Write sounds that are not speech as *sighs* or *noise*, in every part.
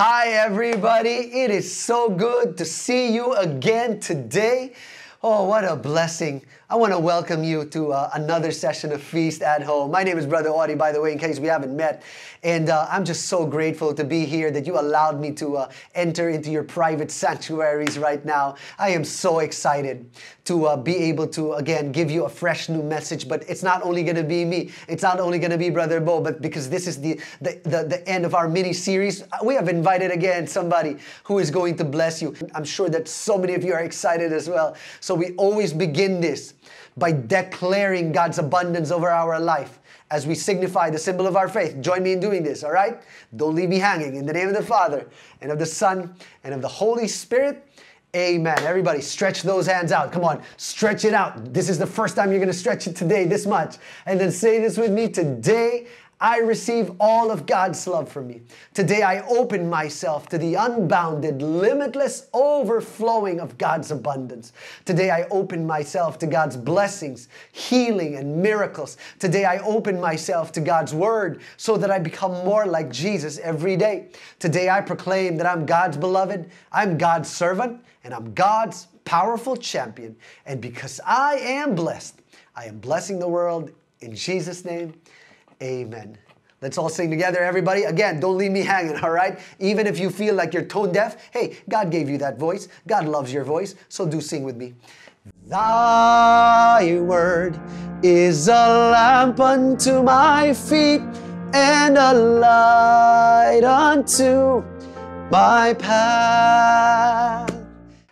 Hi, everybody. It is so good to see you again today. Oh, what a blessing I want to welcome you to uh, another session of Feast at Home. My name is Brother Audie, by the way, in case we haven't met. And uh, I'm just so grateful to be here that you allowed me to uh, enter into your private sanctuaries right now. I am so excited to uh, be able to, again, give you a fresh new message. But it's not only going to be me, it's not only going to be Brother Bo, but because this is the, the, the, the end of our mini series, we have invited again somebody who is going to bless you. I'm sure that so many of you are excited as well. So we always begin this by declaring God's abundance over our life as we signify the symbol of our faith. Join me in doing this, all right? Don't leave me hanging. In the name of the Father, and of the Son, and of the Holy Spirit. Amen. Everybody, stretch those hands out. Come on, stretch it out. This is the first time you're going to stretch it today this much. And then say this with me today. I receive all of God's love for me. Today I open myself to the unbounded, limitless overflowing of God's abundance. Today I open myself to God's blessings, healing, and miracles. Today I open myself to God's word so that I become more like Jesus every day. Today I proclaim that I'm God's beloved, I'm God's servant, and I'm God's powerful champion. And because I am blessed, I am blessing the world in Jesus' name. Amen. Let's all sing together, everybody. Again, don't leave me hanging, all right? Even if you feel like you're tone deaf, hey, God gave you that voice. God loves your voice, so do sing with me. Thy word is a lamp unto my feet and a light unto my path.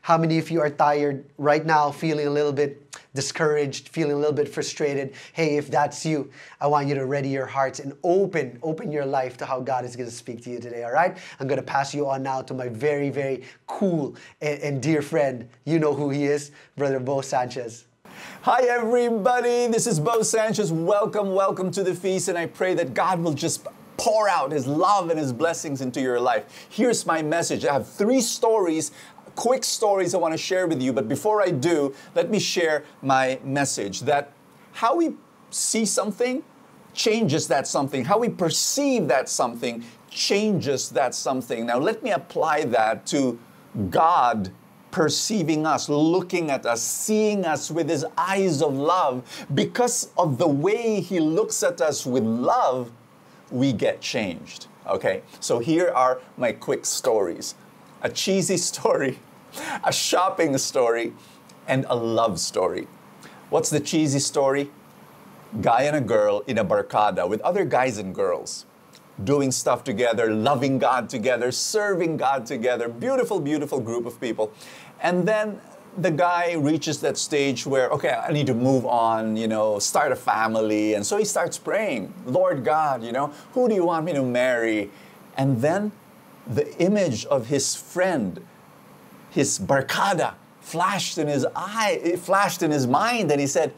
How many of you are tired right now, feeling a little bit discouraged, feeling a little bit frustrated, hey, if that's you, I want you to ready your hearts and open, open your life to how God is going to speak to you today, all right? I'm going to pass you on now to my very, very cool and, and dear friend. You know who he is, Brother Bo Sanchez. Hi, everybody. This is Bo Sanchez. Welcome, welcome to the feast. And I pray that God will just pour out His love and His blessings into your life. Here's my message I have three stories quick stories I want to share with you. But before I do, let me share my message that how we see something changes that something, how we perceive that something changes that something. Now, let me apply that to God perceiving us, looking at us, seeing us with his eyes of love. Because of the way he looks at us with love, we get changed. Okay, so here are my quick stories. A cheesy *laughs* story a shopping story, and a love story. What's the cheesy story? Guy and a girl in a barcada with other guys and girls doing stuff together, loving God together, serving God together. Beautiful, beautiful group of people. And then the guy reaches that stage where, okay, I need to move on, you know, start a family. And so he starts praying, Lord God, you know, who do you want me to marry? And then the image of his friend his barkada flashed in his eye, it flashed in his mind, and he said,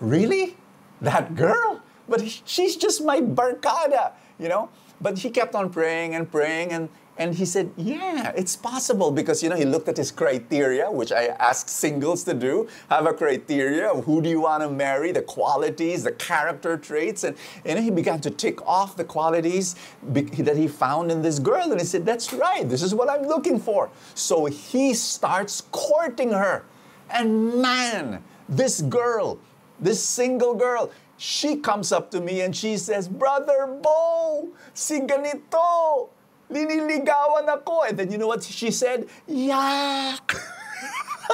Really? That girl? But she's just my barkada, you know? But he kept on praying and praying, and and he said, Yeah, it's possible because, you know, he looked at his criteria, which I ask singles to do have a criteria of who do you want to marry, the qualities, the character traits. And, and he began to tick off the qualities that he found in this girl. And he said, That's right, this is what I'm looking for. So he starts courting her. And man, this girl, this single girl, she comes up to me and she says, Brother Bo, si ganito, Liniligawan ako. And then you know what she said? Yak!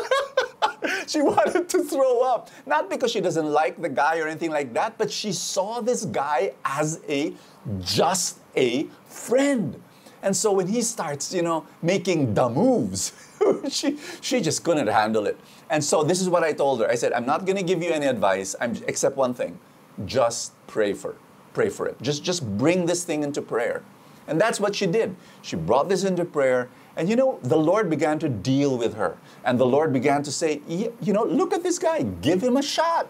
*laughs* she wanted to throw up. Not because she doesn't like the guy or anything like that, but she saw this guy as a just a friend. And so when he starts, you know, making the moves, *laughs* she, she just couldn't handle it. And so this is what I told her. I said, I'm not going to give you any advice, I'm, except one thing. Just pray for, pray for it. Just, just bring this thing into prayer. And that's what she did. She brought this into prayer. And you know, the Lord began to deal with her. And the Lord began to say, you know, look at this guy, give him a shot.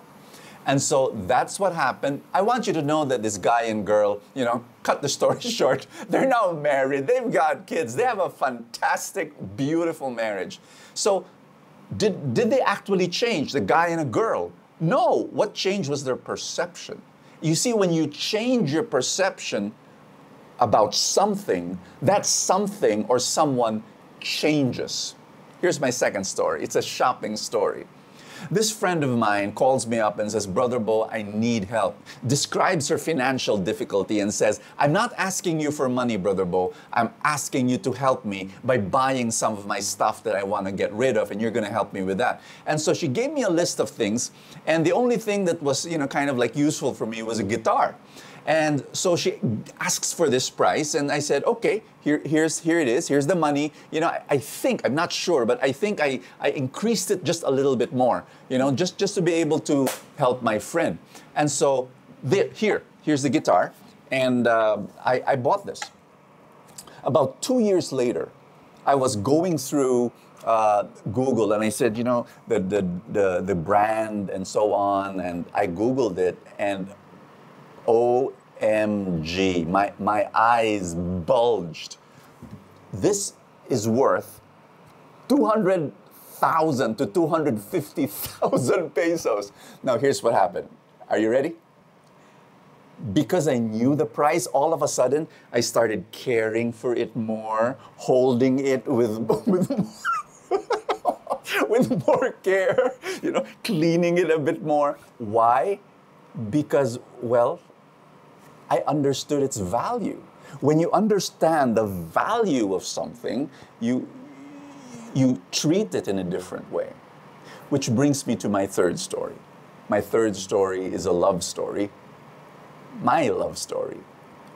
And so that's what happened. I want you to know that this guy and girl, you know, *laughs* cut the story *laughs* short. They're now married. They've got kids. They have a fantastic, beautiful marriage. So, did, did they actually change, the guy and a girl? No. What changed was their perception. You see, when you change your perception, about something, that something or someone changes. Here's my second story it's a shopping story. This friend of mine calls me up and says, Brother Bo, I need help. Describes her financial difficulty and says, I'm not asking you for money, Brother Bo. I'm asking you to help me by buying some of my stuff that I want to get rid of, and you're going to help me with that. And so she gave me a list of things, and the only thing that was, you know, kind of like useful for me was a guitar. And so she asks for this price, and I said, okay, here, here's, here it is, here's the money. You know, I, I, think, I'm not sure, but I think I, I increased it just a little bit more, you know, just, just to be able to help my friend. And so there, here, here's the guitar, and uh, I, I bought this. About two years later, I was going through uh, Google and I said, you know, the, the, the, the brand and so on, and I Googled it, and OMG, my, my eyes bulged. This is worth 200,000 to 250,000 *laughs* pesos. Now, here's what happened. Are you ready? Because I knew the price, all of a sudden, I started caring for it more, holding it with, *laughs* with more. *laughs* with more care, you know, cleaning it a bit more. Why? Because, well, I understood its value. When you understand the value of something, you, you treat it in a different way. Which brings me to my third story. My third story is a love story. My love story.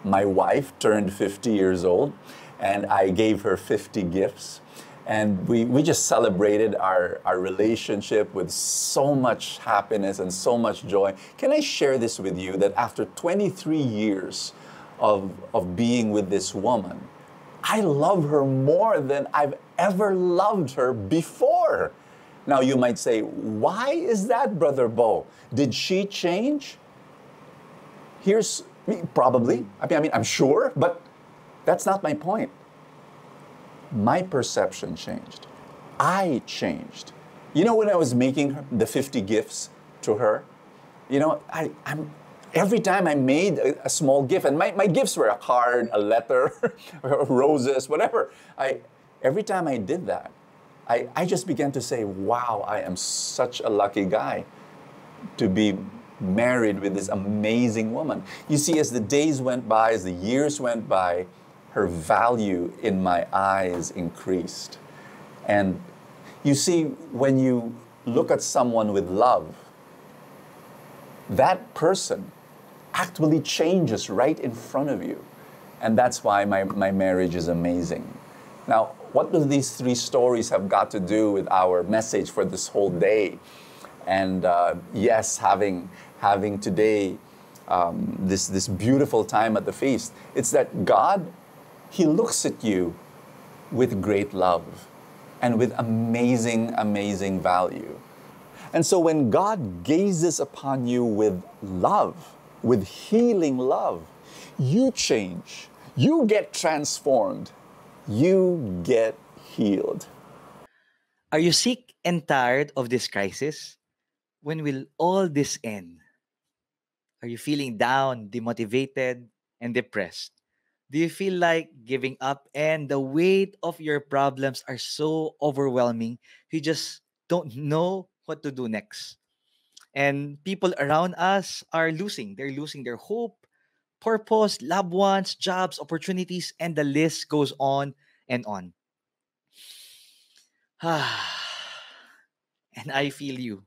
My wife turned 50 years old, and I gave her 50 gifts and we, we just celebrated our, our relationship with so much happiness and so much joy. Can I share this with you that after 23 years of, of being with this woman, I love her more than I've ever loved her before. Now you might say, why is that, Brother Bo? Did she change? Here's probably, I mean, I mean, I'm sure, but that's not my point my perception changed. I changed. You know, when I was making the 50 gifts to her, you know, I, I'm, every time I made a, a, small gift, and my, my gifts were a card, a letter, *laughs* roses, whatever. I, every time I did that, I, I just began to say, wow, I am such a lucky guy to be married with this amazing woman. You see, as the days went by, as the years went by, her value in my eyes increased. And you see, when you look at someone with love, that person actually changes right in front of you. And that's why my, my marriage is amazing. Now, what do these three stories have got to do with our message for this whole day? And uh, yes, having, having today um, this, this beautiful time at the feast, it's that God he looks at you with great love and with amazing, amazing value. And so when God gazes upon you with love, with healing love, you change, you get transformed, you get healed. Are you sick and tired of this crisis? When will all this end? Are you feeling down, demotivated, and depressed? Do you feel like giving up and the weight of your problems are so overwhelming, you just don't know what to do next? And people around us are losing. They're losing their hope, purpose, loved ones, jobs, opportunities, and the list goes on and on. *sighs* and I feel you.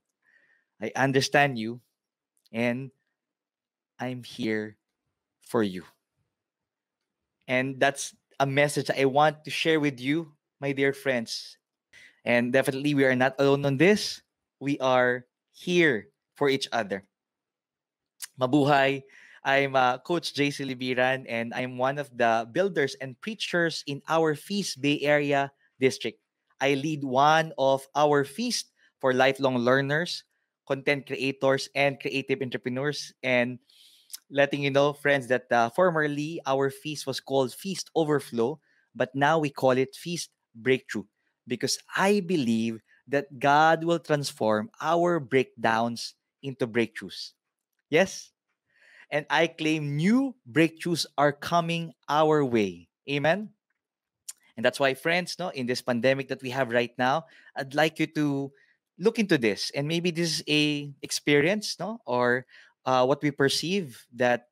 I understand you. And I'm here for you. And that's a message I want to share with you, my dear friends. And definitely, we are not alone on this. We are here for each other. Mabuhay. I'm uh, Coach JC Libiran, and I'm one of the builders and preachers in our Feast Bay Area district. I lead one of our Feast for lifelong learners, content creators, and creative entrepreneurs. And letting you know, friends, that uh, formerly our feast was called Feast Overflow, but now we call it Feast Breakthrough because I believe that God will transform our breakdowns into breakthroughs. Yes? And I claim new breakthroughs are coming our way. Amen? And that's why, friends, no, in this pandemic that we have right now, I'd like you to look into this and maybe this is a experience no or uh, what we perceive that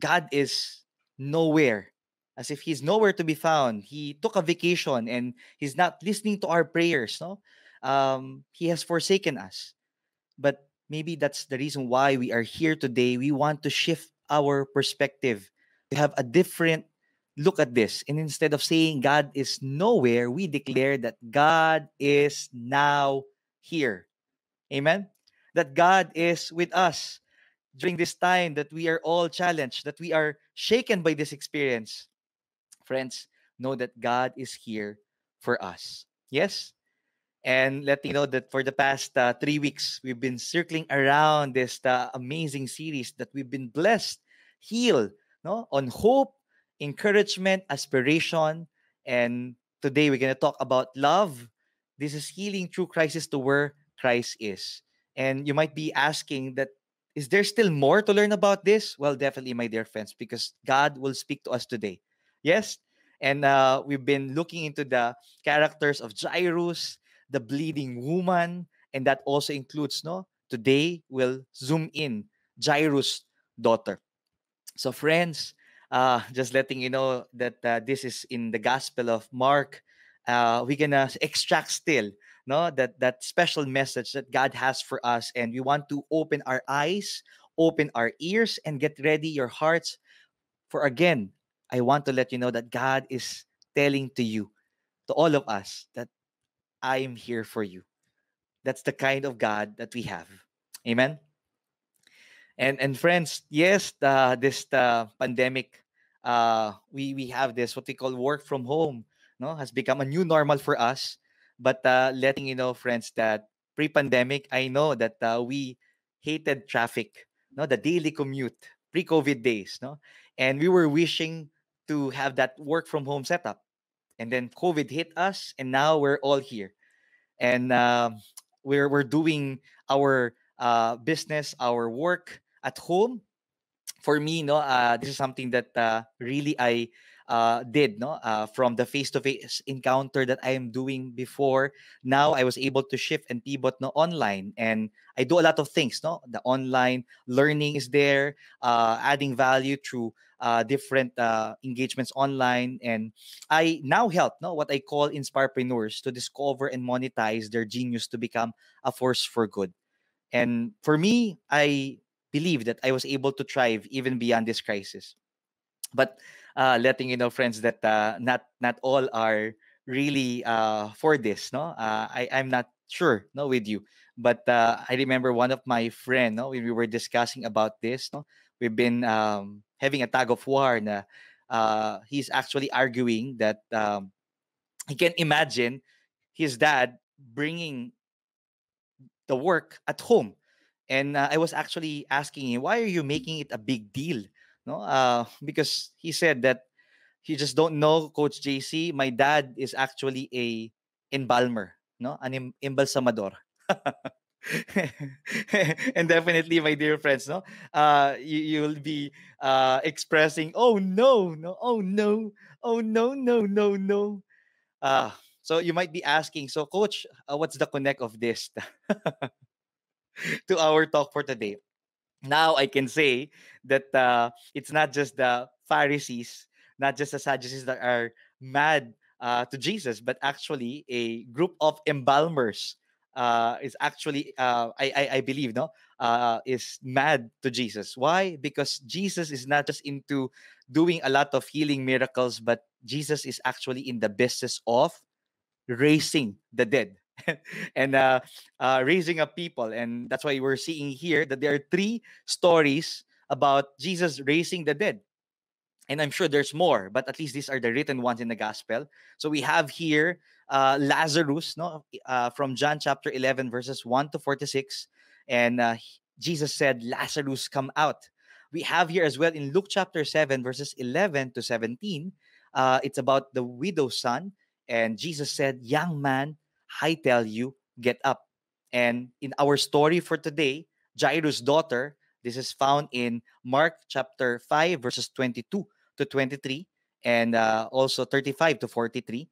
God is nowhere, as if He's nowhere to be found. He took a vacation and He's not listening to our prayers. No, um, He has forsaken us. But maybe that's the reason why we are here today. We want to shift our perspective. We have a different look at this. And instead of saying God is nowhere, we declare that God is now here. Amen? That God is with us during this time that we are all challenged, that we are shaken by this experience, friends, know that God is here for us. Yes? And let me know that for the past uh, three weeks, we've been circling around this uh, amazing series that we've been blessed, healed, no? on hope, encouragement, aspiration. And today we're going to talk about love. This is healing through crisis to where Christ is. And you might be asking that is there still more to learn about this? Well, definitely, my dear friends, because God will speak to us today. Yes? And uh, we've been looking into the characters of Jairus, the bleeding woman, and that also includes, no? Today, we'll zoom in Jairus' daughter. So, friends, uh, just letting you know that uh, this is in the Gospel of Mark. Uh, we're gonna extract still no that that special message that god has for us and we want to open our eyes open our ears and get ready your hearts for again i want to let you know that god is telling to you to all of us that i am here for you that's the kind of god that we have amen and and friends yes the, this the pandemic uh we we have this what we call work from home no has become a new normal for us but uh, letting you know, friends, that pre-pandemic, I know that uh, we hated traffic, no, the daily commute, pre-COVID days, no, and we were wishing to have that work from home setup, and then COVID hit us, and now we're all here, and uh, we're we're doing our uh, business, our work at home. For me, no, uh, this is something that uh, really I uh, did no uh, from the face-to-face encounter that I am doing before. Now I was able to shift and pivot no online, and I do a lot of things. No, the online learning is there, uh, adding value through uh, different uh, engagements online, and I now help no what I call inspirepreneurs to discover and monetize their genius to become a force for good. And for me, I believe that I was able to thrive even beyond this crisis. But uh, letting you know, friends, that uh, not not all are really uh, for this. No, uh, I I'm not sure. No, with you, but uh, I remember one of my friend. No, when we were discussing about this. No, we've been um, having a tug of war. Na, uh, he's actually arguing that um, he can imagine his dad bringing the work at home. And uh, I was actually asking him, why are you making it a big deal no uh, because he said that he just don't know coach jc my dad is actually a embalmer no an Im- embalsamador *laughs* and definitely my dear friends no uh you, you'll be uh expressing oh no no oh no oh no no no no uh so you might be asking so coach uh, what's the connect of this *laughs* to our talk for today now I can say that uh, it's not just the Pharisees, not just the Sadducees that are mad uh, to Jesus, but actually a group of embalmers uh, is actually, uh, I, I, I, believe, no, uh, is mad to Jesus. Why? Because Jesus is not just into doing a lot of healing miracles, but Jesus is actually in the business of raising the dead. *laughs* and uh, uh, raising up people. And that's why we're seeing here that there are three stories about Jesus raising the dead. And I'm sure there's more, but at least these are the written ones in the gospel. So we have here uh, Lazarus no, uh, from John chapter 11, verses 1 to 46. And uh, Jesus said, Lazarus, come out. We have here as well in Luke chapter 7, verses 11 to 17. Uh, it's about the widow's son. And Jesus said, Young man, I tell you, get up. And in our story for today, Jairus' daughter, this is found in Mark chapter 5, verses 22 to 23, and uh, also 35 to 43.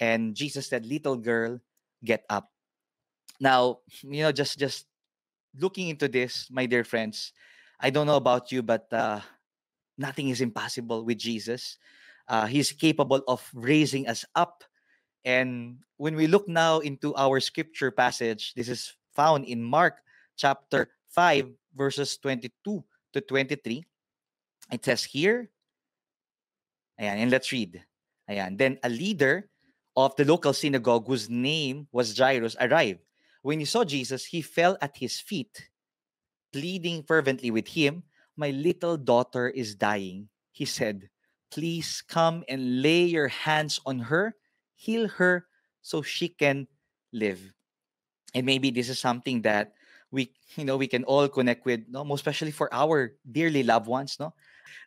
And Jesus said, Little girl, get up. Now, *laughs* you know, just just looking into this, my dear friends, I don't know about you, but uh, nothing is impossible with Jesus. Uh, he's capable of raising us up and when we look now into our scripture passage, this is found in Mark chapter 5, verses 22 to 23. It says here, ayan, and let's read. Ayan. Then a leader of the local synagogue, whose name was Jairus, arrived. When he saw Jesus, he fell at his feet, pleading fervently with him, My little daughter is dying. He said, Please come and lay your hands on her heal her so she can live. And maybe this is something that we you know we can all connect with, no, most especially for our dearly loved ones, no.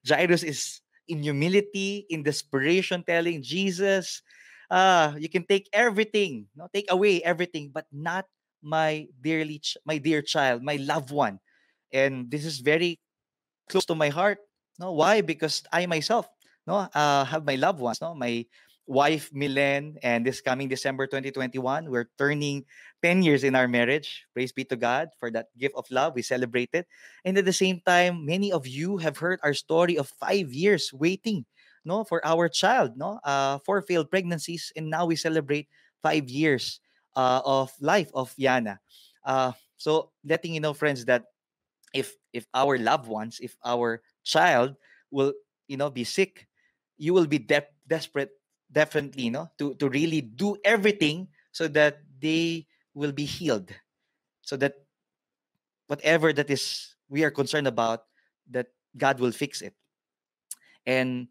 Jairus is in humility, in desperation, telling Jesus, uh, you can take everything, no, take away everything, but not my dearly ch- my dear child, my loved one. And this is very close to my heart. No, why? Because I myself, no, uh, have my loved ones, no, my wife Milen, and this coming December 2021, we're turning 10 years in our marriage. Praise be to God for that gift of love. We celebrate it. And at the same time, many of you have heard our story of five years waiting no, for our child, no, uh, four failed pregnancies, and now we celebrate five years uh, of life of Yana. Uh, so letting you know, friends, that if if our loved ones, if our child will, you know, be sick, you will be de- desperate definitely no to to really do everything so that they will be healed so that whatever that is we are concerned about that god will fix it and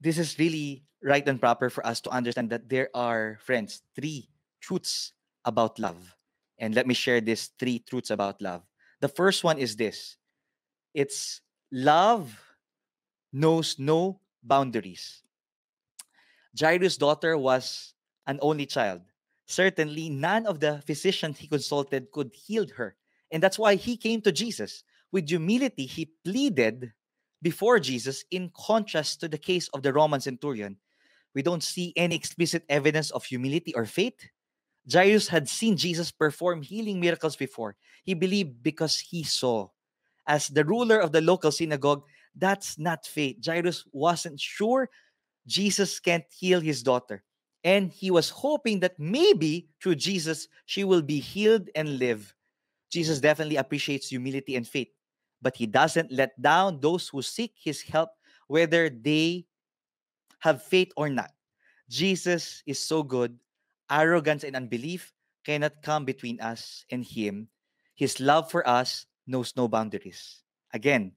this is really right and proper for us to understand that there are friends three truths about love and let me share these three truths about love the first one is this it's love knows no boundaries Jairus' daughter was an only child. Certainly, none of the physicians he consulted could heal her. And that's why he came to Jesus. With humility, he pleaded before Jesus in contrast to the case of the Roman centurion. We don't see any explicit evidence of humility or faith. Jairus had seen Jesus perform healing miracles before. He believed because he saw. As the ruler of the local synagogue, that's not faith. Jairus wasn't sure Jesus can't heal his daughter. And he was hoping that maybe through Jesus, she will be healed and live. Jesus definitely appreciates humility and faith, but he doesn't let down those who seek his help, whether they have faith or not. Jesus is so good, arrogance and unbelief cannot come between us and him. His love for us knows no boundaries. Again,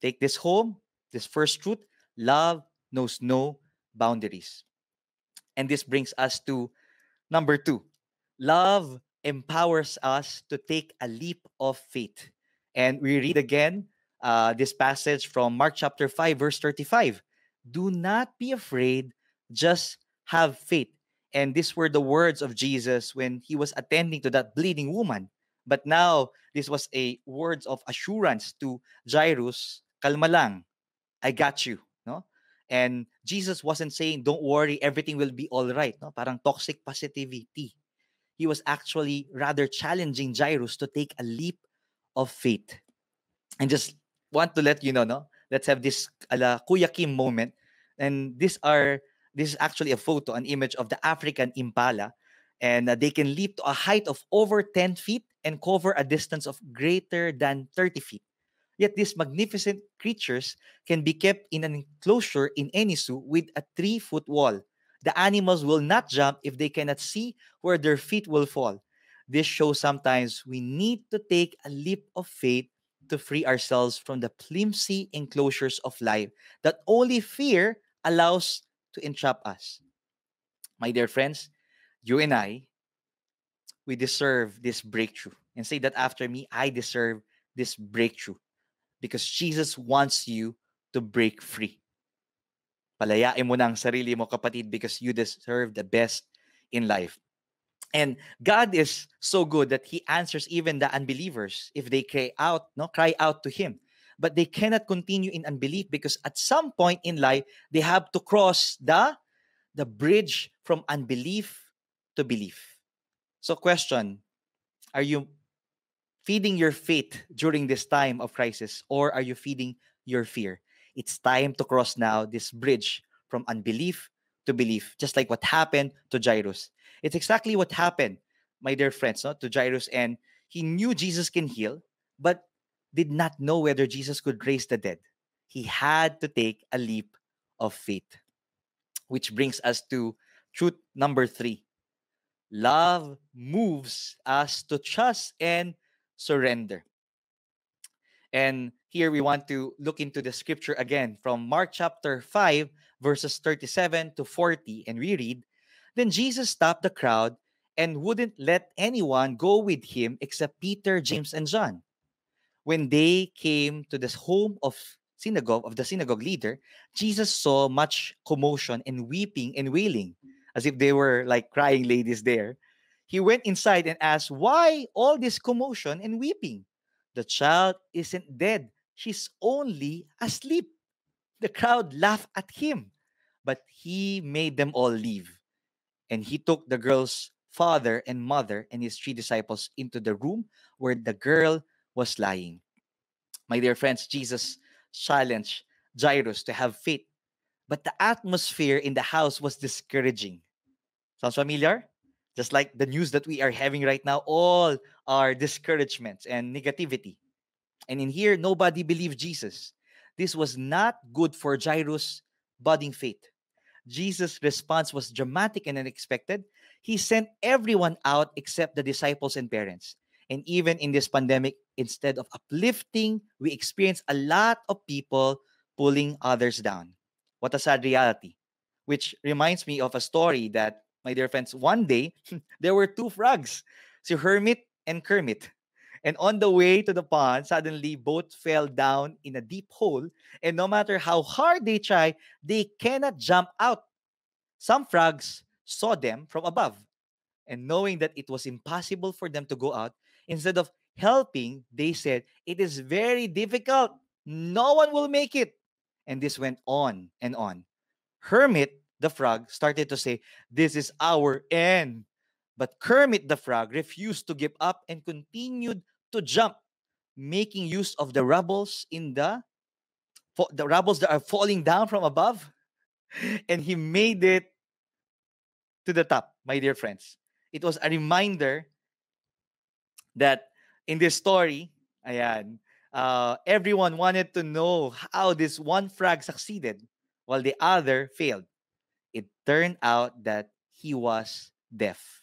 take this home, this first truth love knows no boundaries. And this brings us to number two love empowers us to take a leap of faith. And we read again uh, this passage from Mark chapter 5, verse 35. Do not be afraid, just have faith. And these were the words of Jesus when he was attending to that bleeding woman. But now this was a words of assurance to Jairus, kalma lang, I got you. And Jesus wasn't saying, don't worry, everything will be all right. No? Parang toxic positivity. He was actually rather challenging Jairus to take a leap of faith. And just want to let you know, no? Let's have this ala Kuya Kim moment. And these are, this is actually a photo, an image of the African impala. And uh, they can leap to a height of over 10 feet and cover a distance of greater than 30 feet. Yet these magnificent creatures can be kept in an enclosure in any zoo with a three foot wall. The animals will not jump if they cannot see where their feet will fall. This shows sometimes we need to take a leap of faith to free ourselves from the flimsy enclosures of life that only fear allows to entrap us. My dear friends, you and I, we deserve this breakthrough. And say that after me, I deserve this breakthrough because Jesus wants you to break free. Palayain mo na ang sarili mo, kapatid, because you deserve the best in life. And God is so good that He answers even the unbelievers if they cry out, no, cry out to Him. But they cannot continue in unbelief because at some point in life they have to cross the the bridge from unbelief to belief. So, question: Are you feeding your faith during this time of crisis or are you feeding your fear? It's time to cross now this bridge from unbelief to belief, just like what happened to Jairus. It's exactly what happened, my dear friends, no, to Jairus. And he knew Jesus can heal, but did not know whether Jesus could raise the dead. He had to take a leap of faith. Which brings us to truth number three love moves us to trust and surrender. And here we want to look into the scripture again from Mark chapter 5, verses 37 to 40. And we read Then Jesus stopped the crowd and wouldn't let anyone go with him except Peter, James, and John. When they came to the home of synagogue of the synagogue leader, Jesus saw much commotion and weeping and wailing, as if they were like crying ladies there he went inside and asked, Why all this commotion and weeping? The child isn't dead, she's only asleep. The crowd laughed at him, but he made them all leave. And he took the girl's father and mother and his three disciples into the room where the girl was lying. My dear friends, Jesus challenged Jairus to have faith, but the atmosphere in the house was discouraging. Sounds familiar? Just like the news that we are having right now, all are discouragements and negativity. And in here, nobody believed Jesus. This was not good for Jairus' budding faith. Jesus' response was dramatic and unexpected. He sent everyone out except the disciples and parents. And even in this pandemic, instead of uplifting, we experience a lot of people pulling others down. What a sad reality. Which reminds me of a story that my dear friends, one day *laughs* there were two frogs, so Hermit and Kermit. And on the way to the pond, suddenly both fell down in a deep hole. And no matter how hard they try, they cannot jump out. Some frogs saw them from above. And knowing that it was impossible for them to go out, instead of helping, they said, It is very difficult. No one will make it. And this went on and on. Hermit the Frog started to say, This is our end. But Kermit the Frog refused to give up and continued to jump, making use of the rubbles in the the rubbles that are falling down from above. *laughs* And he made it to the top, my dear friends. It was a reminder that in this story, ayan, uh, everyone wanted to know how this one frog succeeded while the other failed turned out that he was deaf.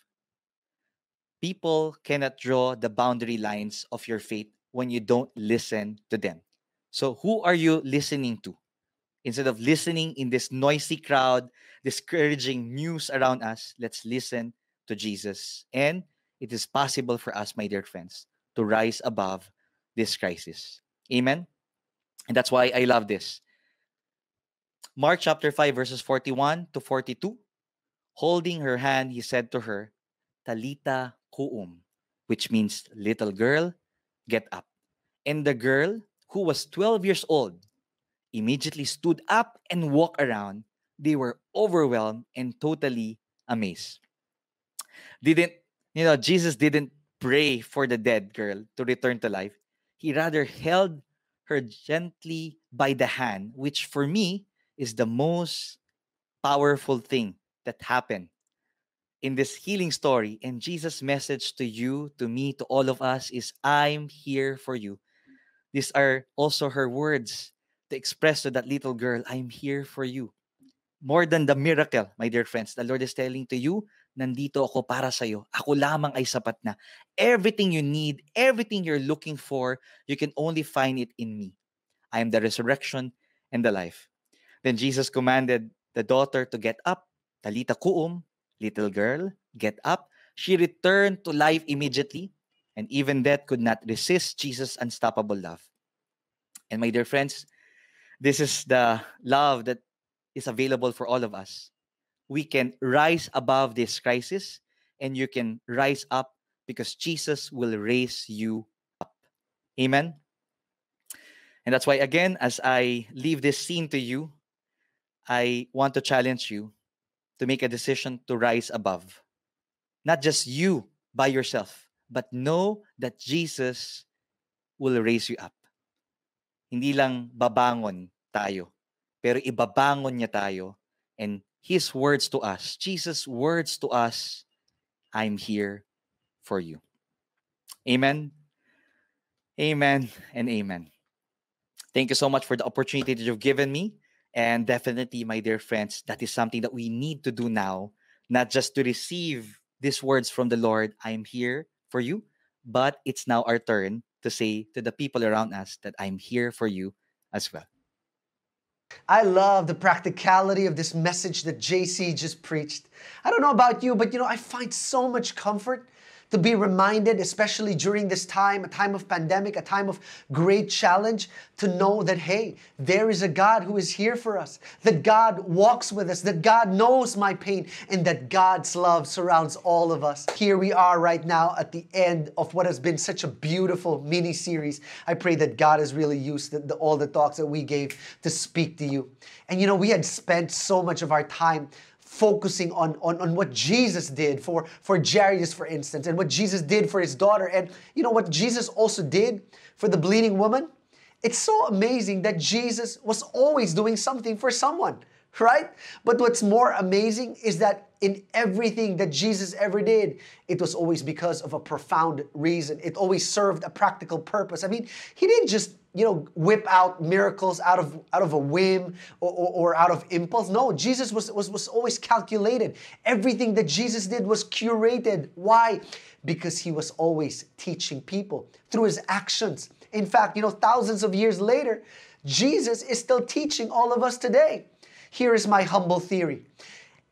People cannot draw the boundary lines of your faith when you don't listen to them. So, who are you listening to? Instead of listening in this noisy crowd, discouraging news around us, let's listen to Jesus. And it is possible for us, my dear friends, to rise above this crisis. Amen. And that's why I love this. Mark chapter 5 verses 41 to 42. Holding her hand, he said to her, Talita kuum, which means little girl, get up. And the girl, who was 12 years old, immediately stood up and walked around. They were overwhelmed and totally amazed. Didn't, you know, Jesus didn't pray for the dead girl to return to life. He rather held her gently by the hand, which for me is the most powerful thing that happened in this healing story. And Jesus' message to you, to me, to all of us is I'm here for you. These are also her words to express to that little girl, I'm here for you. More than the miracle, my dear friends, the Lord is telling to you, nandito ako para sa iyo. Ako lamang ay sapat na. Everything you need, everything you're looking for, you can only find it in me. I am the resurrection and the life. Then Jesus commanded the daughter to get up. Talita kuum, little girl, get up. She returned to life immediately, and even death could not resist Jesus' unstoppable love. And my dear friends, this is the love that is available for all of us. We can rise above this crisis, and you can rise up because Jesus will raise you up. Amen. And that's why, again, as I leave this scene to you, I want to challenge you to make a decision to rise above. Not just you by yourself, but know that Jesus will raise you up. Hindi lang babangon tayo, pero ibabangon niya tayo. And His words to us, Jesus' words to us, I'm here for you. Amen. Amen and amen. Thank you so much for the opportunity that you've given me. And definitely, my dear friends, that is something that we need to do now, not just to receive these words from the Lord, I'm here for you, but it's now our turn to say to the people around us that I'm here for you as well. I love the practicality of this message that JC just preached. I don't know about you, but you know, I find so much comfort to be reminded, especially during this time, a time of pandemic, a time of great challenge, to know that, hey, there is a God who is here for us, that God walks with us, that God knows my pain, and that God's love surrounds all of us. Here we are right now at the end of what has been such a beautiful mini series. I pray that God has really used the, the, all the talks that we gave to speak to you. And you know, we had spent so much of our time focusing on, on, on what Jesus did for, for Jairus, for instance, and what Jesus did for his daughter. And you know what Jesus also did for the bleeding woman? It's so amazing that Jesus was always doing something for someone right? But what's more amazing is that in everything that Jesus ever did, it was always because of a profound reason. It always served a practical purpose. I mean, he didn't just you know whip out miracles out of out of a whim or, or, or, out of impulse no jesus was, was was always calculated everything that jesus did was curated why because he was always teaching people through his actions in fact you know thousands of years later jesus is still teaching all of us today here is my humble theory.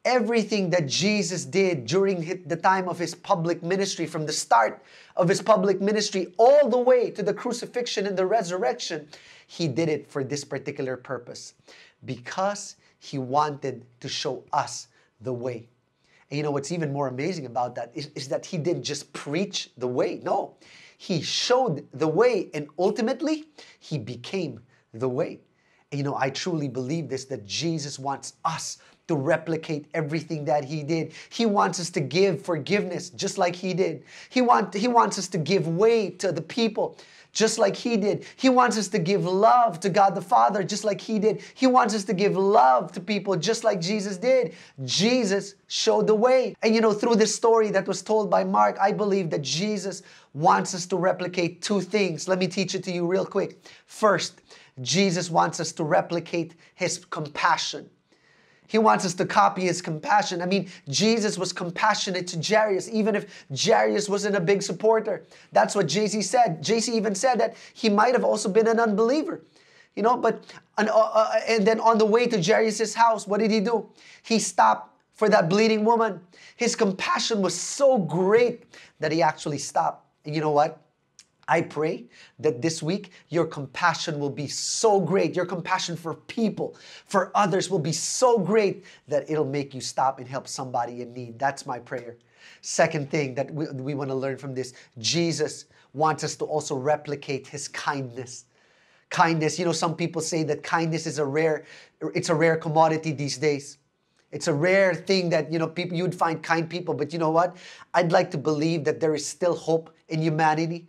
Everything that Jesus did during the time of his public ministry, from the start of his public ministry all the way to the crucifixion and the resurrection, he did it for this particular purpose because he wanted to show us the way. And you know what's even more amazing about that is, is that he didn't just preach the way, no, he showed the way and ultimately he became the way you know, I truly believe this that Jesus wants us to replicate everything that he did. He wants us to give forgiveness just like he did. He, want, he wants us to give way to the people just like he did. He wants us to give love to God the Father just like he did. He wants us to give love to people just like Jesus did. Jesus showed the way. And you know, through this story that was told by Mark, I believe that Jesus wants us to replicate two things. Let me teach it to you real quick. First, Jesus wants us to replicate his compassion. He wants us to copy his compassion. I mean, Jesus was compassionate to Jairus, even if Jairus wasn't a big supporter. That's what JC said. JC even said that he might have also been an unbeliever. You know, but and, uh, uh, uh, and then on the way to Jairus' house, what did he do? He stopped for that bleeding woman. His compassion was so great that he actually stopped. And you know what? I pray that this week your compassion will be so great. Your compassion for people, for others will be so great that it'll make you stop and help somebody in need. That's my prayer. Second thing that we, we want to learn from this Jesus wants us to also replicate his kindness. Kindness, you know, some people say that kindness is a rare, it's a rare commodity these days. It's a rare thing that you know people you'd find kind people, but you know what? I'd like to believe that there is still hope in humanity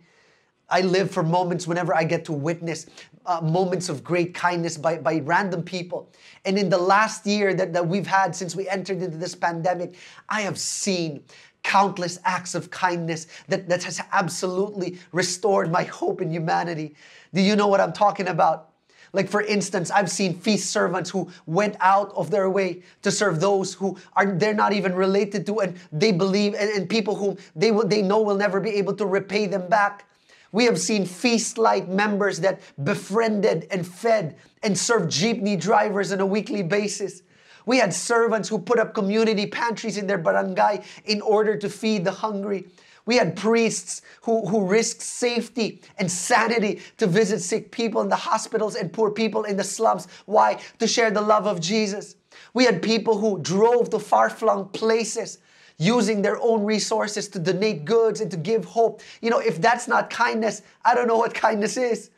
I live for moments whenever I get to witness uh, moments of great kindness by, by random people. And in the last year that, that we've had since we entered into this pandemic, I have seen countless acts of kindness that, that has absolutely restored my hope in humanity. Do you know what I'm talking about? Like, for instance, I've seen feast servants who went out of their way to serve those who are they're not even related to, and they believe, and, and people whom they will they know will never be able to repay them back. We have seen feast like members that befriended and fed and served jeepney drivers on a weekly basis. We had servants who put up community pantries in their barangay in order to feed the hungry. We had priests who, who risked safety and sanity to visit sick people in the hospitals and poor people in the slums. Why? To share the love of Jesus. We had people who drove to far flung places using their own resources to donate goods and to give hope. You know, if that's not kindness, I don't know what kindness is.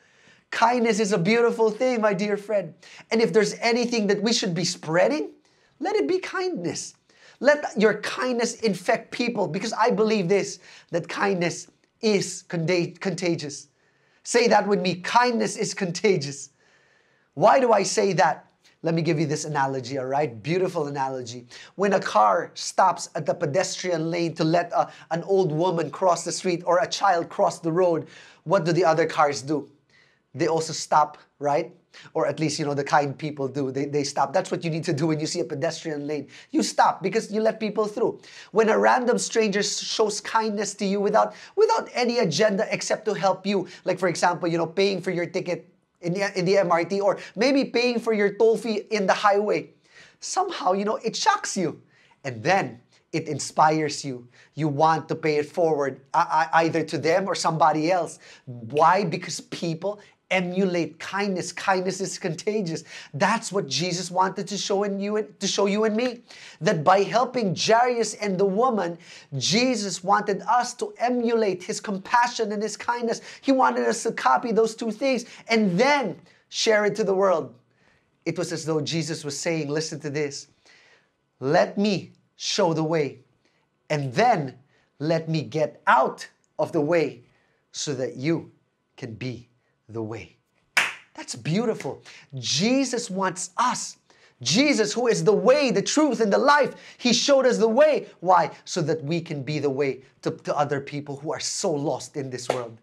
Kindness is a beautiful thing, my dear friend. And if there's anything that we should be spreading, let it be kindness. Let your kindness infect people because I believe this that kindness is contagious. Say that with me kindness is contagious. Why do I say that? Let me give you this analogy, all right? Beautiful analogy. When a car stops at the pedestrian lane to let a, an old woman cross the street or a child cross the road, what do the other cars do? They also stop, right? Or at least, you know, the kind people do. They, they stop. That's what you need to do when you see a pedestrian lane. You stop because you let people through. When a random stranger shows kindness to you without, without any agenda except to help you, like, for example, you know, paying for your ticket in the, in the MRT or maybe paying for your toll fee in the highway. Somehow, you know, it shocks you. And then it inspires you. You want to pay it forward, either to them or somebody else. Why? Because people emulate kindness. Kindness is contagious. That's what Jesus wanted to show in you and to show you and me. That by helping Jairus and the woman, Jesus wanted us to emulate his compassion and his kindness. He wanted us to copy those two things and then share it to the world. It was as though Jesus was saying, listen to this. Let me show the way and then let me get out of the way so that you can be the way. That's beautiful. Jesus wants us. Jesus, who is the way, the truth, and the life, He showed us the way. Why? So that we can be the way to, to other people who are so lost in this world.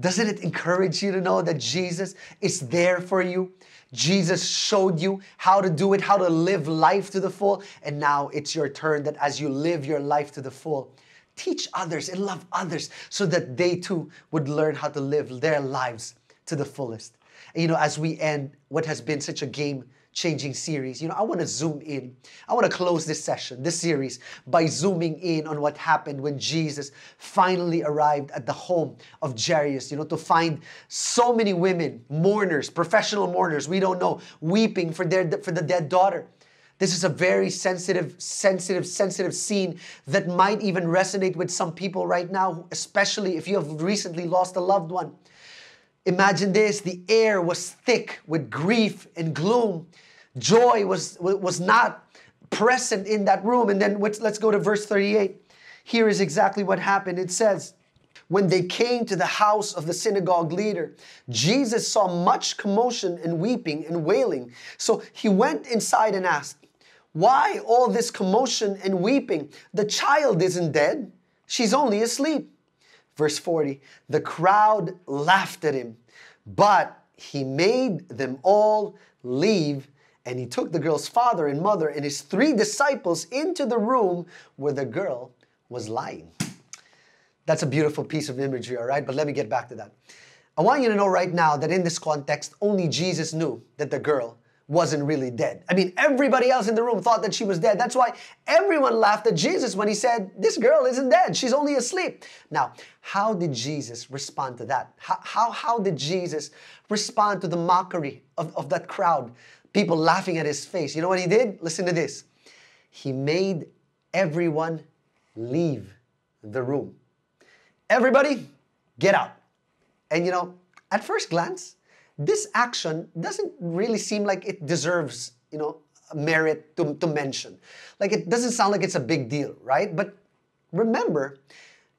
Doesn't it encourage you to know that Jesus is there for you? Jesus showed you how to do it, how to live life to the full. And now it's your turn that as you live your life to the full, teach others and love others so that they too would learn how to live their lives to the fullest. you know, as we end what has been such a game changing series, you know, I want to zoom in. I want to close this session, this series, by zooming in on what happened when Jesus finally arrived at the home of Jairus, you know, to find so many women, mourners, professional mourners, we don't know, weeping for their for the dead daughter. This is a very sensitive, sensitive, sensitive scene that might even resonate with some people right now, especially if you have recently lost a loved one. Imagine this the air was thick with grief and gloom. Joy was, was not present in that room. And then let's go to verse 38. Here is exactly what happened. It says, when they came to the house of the synagogue leader, Jesus saw much commotion and weeping and wailing. So he went inside and asked, Why all this commotion and weeping? The child isn't dead, she's only asleep. Verse 40 The crowd laughed at him, but he made them all leave. And he took the girl's father and mother and his three disciples into the room where the girl was lying. That's a beautiful piece of imagery, all right? But let me get back to that. I want you to know right now that in this context, only Jesus knew that the girl wasn't really dead. I mean, everybody else in the room thought that she was dead. That's why everyone laughed at Jesus when he said, This girl isn't dead, she's only asleep. Now, how did Jesus respond to that? How, how, how did Jesus respond to the mockery of, of that crowd? People laughing at his face. You know what he did? Listen to this. He made everyone leave the room. Everybody, get out. And you know, at first glance, this action doesn't really seem like it deserves, you know, merit to, to mention. Like it doesn't sound like it's a big deal, right? But remember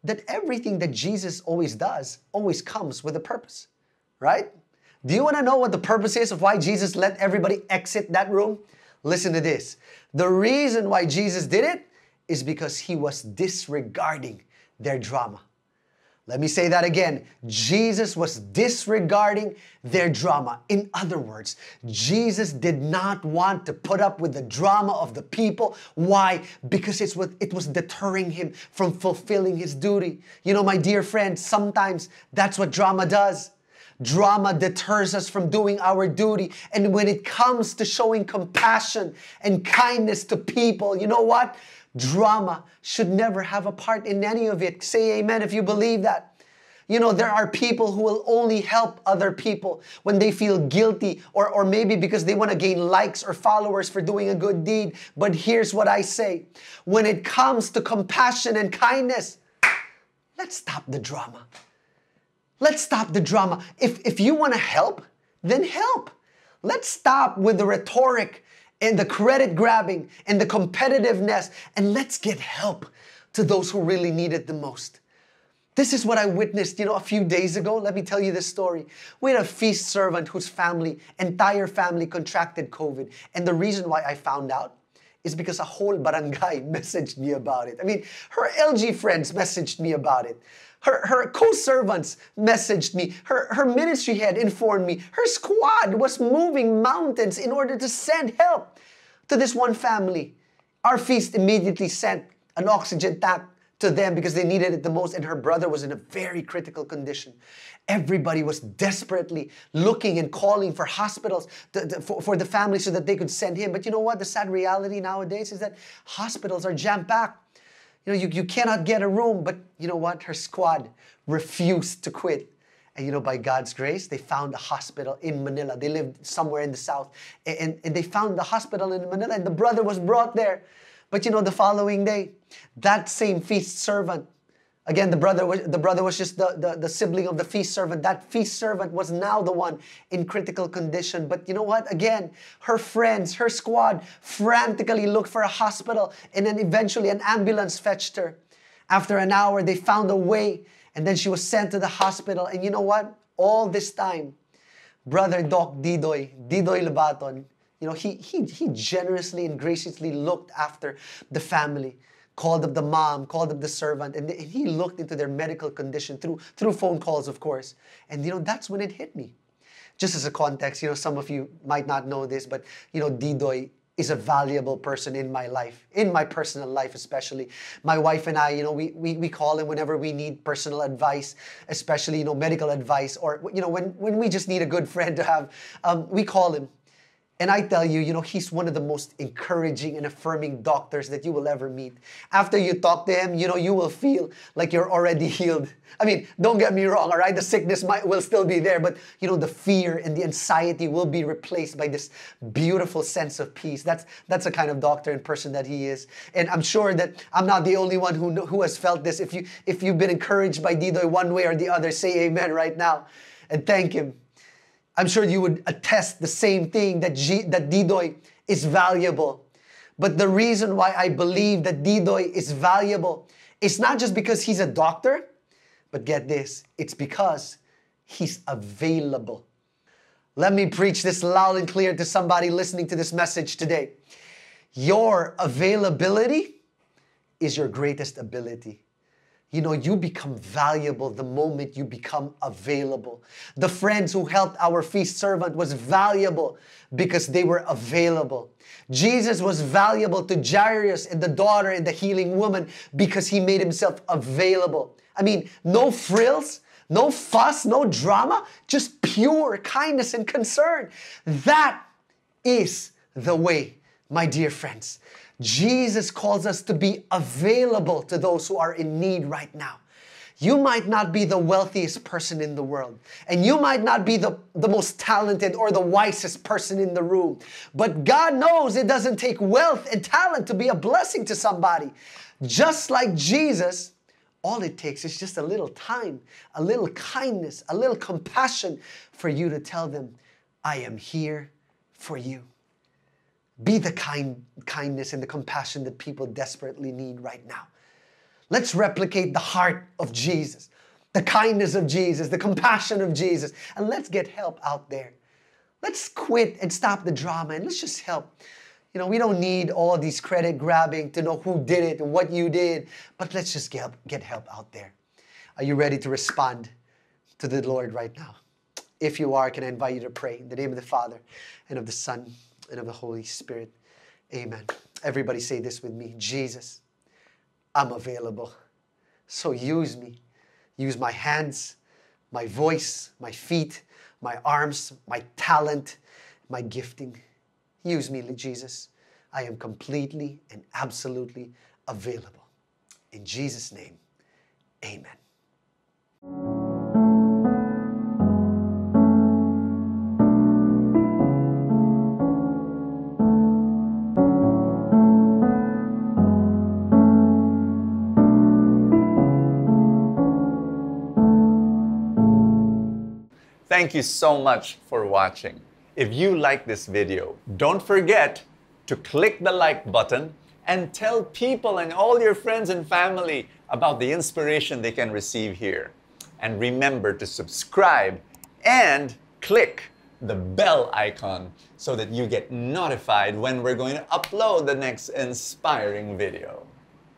that everything that Jesus always does always comes with a purpose, right? Do you want to know what the purpose is of why Jesus let everybody exit that room? Listen to this. The reason why Jesus did it is because he was disregarding their drama. Let me say that again. Jesus was disregarding their drama. In other words, Jesus did not want to put up with the drama of the people. Why? Because it's what it was deterring him from fulfilling his duty. You know, my dear friend, sometimes that's what drama does. Drama deters us from doing our duty. And when it comes to showing compassion and kindness to people, you know what? Drama should never have a part in any of it. Say amen if you believe that. You know, there are people who will only help other people when they feel guilty or, or maybe because they want to gain likes or followers for doing a good deed. But here's what I say when it comes to compassion and kindness, let's stop the drama. Let's stop the drama. If, if you want to help, then help. Let's stop with the rhetoric and the credit grabbing and the competitiveness, and let's get help to those who really need it the most. This is what I witnessed, you know, a few days ago. Let me tell you this story. We had a feast servant whose family, entire family, contracted COVID. And the reason why I found out is because a whole barangay *laughs* messaged me about it. I mean, her LG friends messaged me about it. Her, her co-servants messaged me. Her, her ministry head informed me. Her squad was moving mountains in order to send help to this one family. Our feast immediately sent an oxygen tank to them because they needed it the most, and her brother was in a very critical condition. Everybody was desperately looking and calling for hospitals to, to, for, for the family so that they could send him. But you know what? The sad reality nowadays is that hospitals are jam packed. You know, you, you cannot get a room, but you know what? Her squad refused to quit. And you know, by God's grace, they found a hospital in Manila. They lived somewhere in the south. And, and, and they found the hospital in Manila, and the brother was brought there. But you know, the following day, that same feast servant, again, the brother was, the brother was just the, the, the sibling of the feast servant. That feast servant was now the one in critical condition. But you know what? Again, her friends, her squad frantically looked for a hospital and then eventually an ambulance fetched her. After an hour, they found a way and then she was sent to the hospital. And you know what? All this time, Brother Doc Didoy, Didoy Labaton, you know, he, he, he generously and graciously looked after the family called up the mom, called up the servant, and, he looked into their medical condition through, through phone calls, of course. And you know, that's when it hit me. Just as a context, you know, some of you might not know this, but you know, Didoy is a valuable person in my life, in my personal life especially. My wife and I, you know, we, we, we call him whenever we need personal advice, especially, you know, medical advice, or, you know, when, when we just need a good friend to have, um, we call him and I tell you, you know, he's one of the most encouraging and affirming doctors that you will ever meet. After you talk to him, you know, you will feel like you're already healed. I mean, don't get me wrong, all right? The sickness might will still be there, but you know, the fear and the anxiety will be replaced by this beautiful sense of peace. That's that's the kind of doctor and person that he is. And I'm sure that I'm not the only one who who has felt this. If you if you've been encouraged by Dido one way or the other, say amen right now and thank him I'm sure you would attest the same thing that, G, that Didoy is valuable. But the reason why I believe that Didoy is valuable is not just because he's a doctor, but get this, it's because he's available. Let me preach this loud and clear to somebody listening to this message today. Your availability is your greatest ability you know, you become valuable the moment you become available. The friends who helped our feast servant was valuable because they were available. Jesus was valuable to Jairus and the daughter and the healing woman because he made himself available. I mean, no frills, no fuss, no drama, just pure kindness and concern. That is the way, my dear friends. Jesus calls us to be available to those who are in need right now. You might not be the wealthiest person in the world, and you might not be the, the most talented or the wisest person in the room, but God knows it doesn't take wealth and talent to be a blessing to somebody. Just like Jesus, all it takes is just a little time, a little kindness, a little compassion for you to tell them, I am here for you. Be the kind, kindness and the compassion that people desperately need right now. Let's replicate the heart of Jesus, the kindness of Jesus, the compassion of Jesus, and let's get help out there. Let's quit and stop the drama and let's just help. You know, we don't need all these credit grabbing to know who did it and what you did, but let's just get, get help out there. Are you ready to respond to the Lord right now? If you are, can I invite you to pray in the name of the Father and of the Son and of the Holy Spirit. Amen. Everybody say this with me Jesus, I'm available. So use me. Use my hands, my voice, my feet, my arms, my talent, my gifting. Use me, Jesus. I am completely and absolutely available. In Jesus' name, amen. Thank you so much for watching. If you like this video, don't forget to click the like button and tell people and all your friends and family about the inspiration they can receive here. And remember to subscribe and click the bell icon so that you get notified when we're going to upload the next inspiring video.